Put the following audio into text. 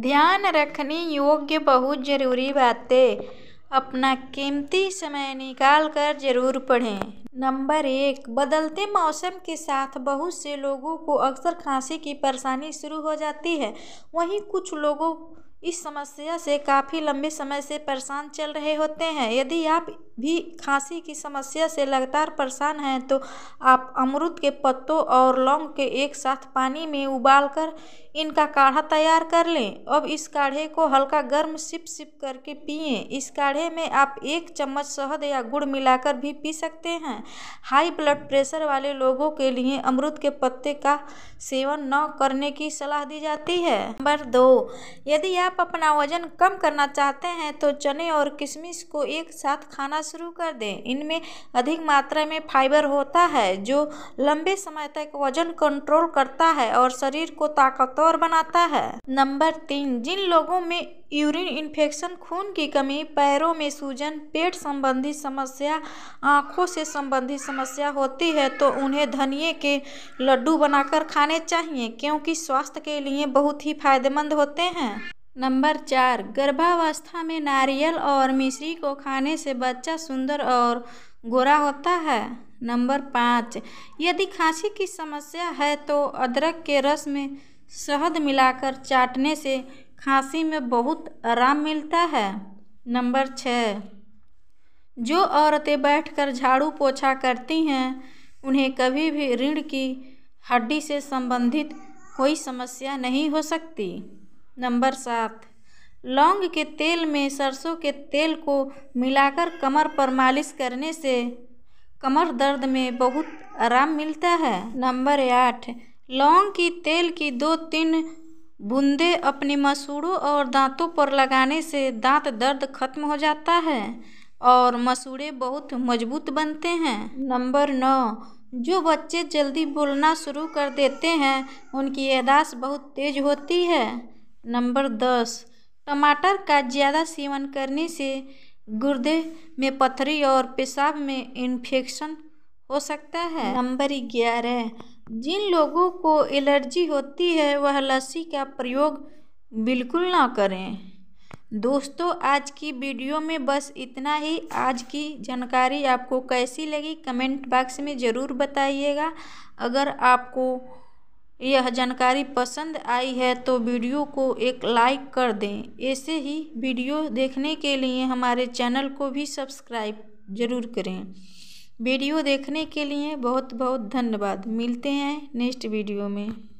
ध्यान रखनी योग्य बहुत ज़रूरी बातें अपना कीमती समय निकाल कर ज़रूर पढ़ें नंबर एक बदलते मौसम के साथ बहुत से लोगों को अक्सर खांसी की परेशानी शुरू हो जाती है वहीं कुछ लोगों इस समस्या से काफ़ी लंबे समय से परेशान चल रहे होते हैं यदि आप भी खांसी की समस्या से लगातार परेशान हैं तो आप अमरुद के पत्तों और लौंग के एक साथ पानी में उबालकर इनका काढ़ा तैयार कर लें अब इस काढ़े को हल्का गर्म सिप सिप करके पिए इस काढ़े में आप एक चम्मच शहद या गुड़ मिलाकर भी पी सकते हैं हाई ब्लड प्रेशर वाले लोगों के लिए अमरुद के पत्ते का सेवन न करने की सलाह दी जाती है नंबर दो यदि आप आप अपना वजन कम करना चाहते हैं तो चने और किशमिश को एक साथ खाना शुरू कर दें इनमें अधिक मात्रा में फाइबर होता है जो लंबे समय तक वजन कंट्रोल करता है और शरीर को ताकतवर बनाता है नंबर तीन जिन लोगों में यूरिन इन्फेक्शन खून की कमी पैरों में सूजन पेट संबंधी समस्या आँखों से संबंधित समस्या होती है तो उन्हें धनिए के लड्डू बनाकर खाने चाहिए क्योंकि स्वास्थ्य के लिए बहुत ही फायदेमंद होते हैं नंबर चार गर्भावस्था में नारियल और मिश्री को खाने से बच्चा सुंदर और गोरा होता है नंबर पाँच यदि खांसी की समस्या है तो अदरक के रस में शहद मिलाकर चाटने से खांसी में बहुत आराम मिलता है नंबर छः जो औरतें बैठकर झाड़ू पोछा करती हैं उन्हें कभी भी रीढ़ की हड्डी से संबंधित कोई समस्या नहीं हो सकती नंबर सात लौंग के तेल में सरसों के तेल को मिलाकर कमर पर मालिश करने से कमर दर्द में बहुत आराम मिलता है नंबर आठ लौंग की तेल की दो तीन बूंदे अपने मसूड़ों और दांतों पर लगाने से दांत दर्द खत्म हो जाता है और मसूड़े बहुत मजबूत बनते हैं नंबर नौ जो बच्चे जल्दी बोलना शुरू कर देते हैं उनकी यादाश्त बहुत तेज होती है नंबर दस टमाटर का ज़्यादा सेवन करने से गुर्दे में पथरी और पेशाब में इन्फेक्शन हो सकता है नंबर ग्यारह जिन लोगों को एलर्जी होती है वह लस्सी का प्रयोग बिल्कुल ना करें दोस्तों आज की वीडियो में बस इतना ही आज की जानकारी आपको कैसी लगी कमेंट बॉक्स में ज़रूर बताइएगा अगर आपको यह जानकारी पसंद आई है तो वीडियो को एक लाइक कर दें ऐसे ही वीडियो देखने के लिए हमारे चैनल को भी सब्सक्राइब ज़रूर करें वीडियो देखने के लिए बहुत बहुत धन्यवाद मिलते हैं नेक्स्ट वीडियो में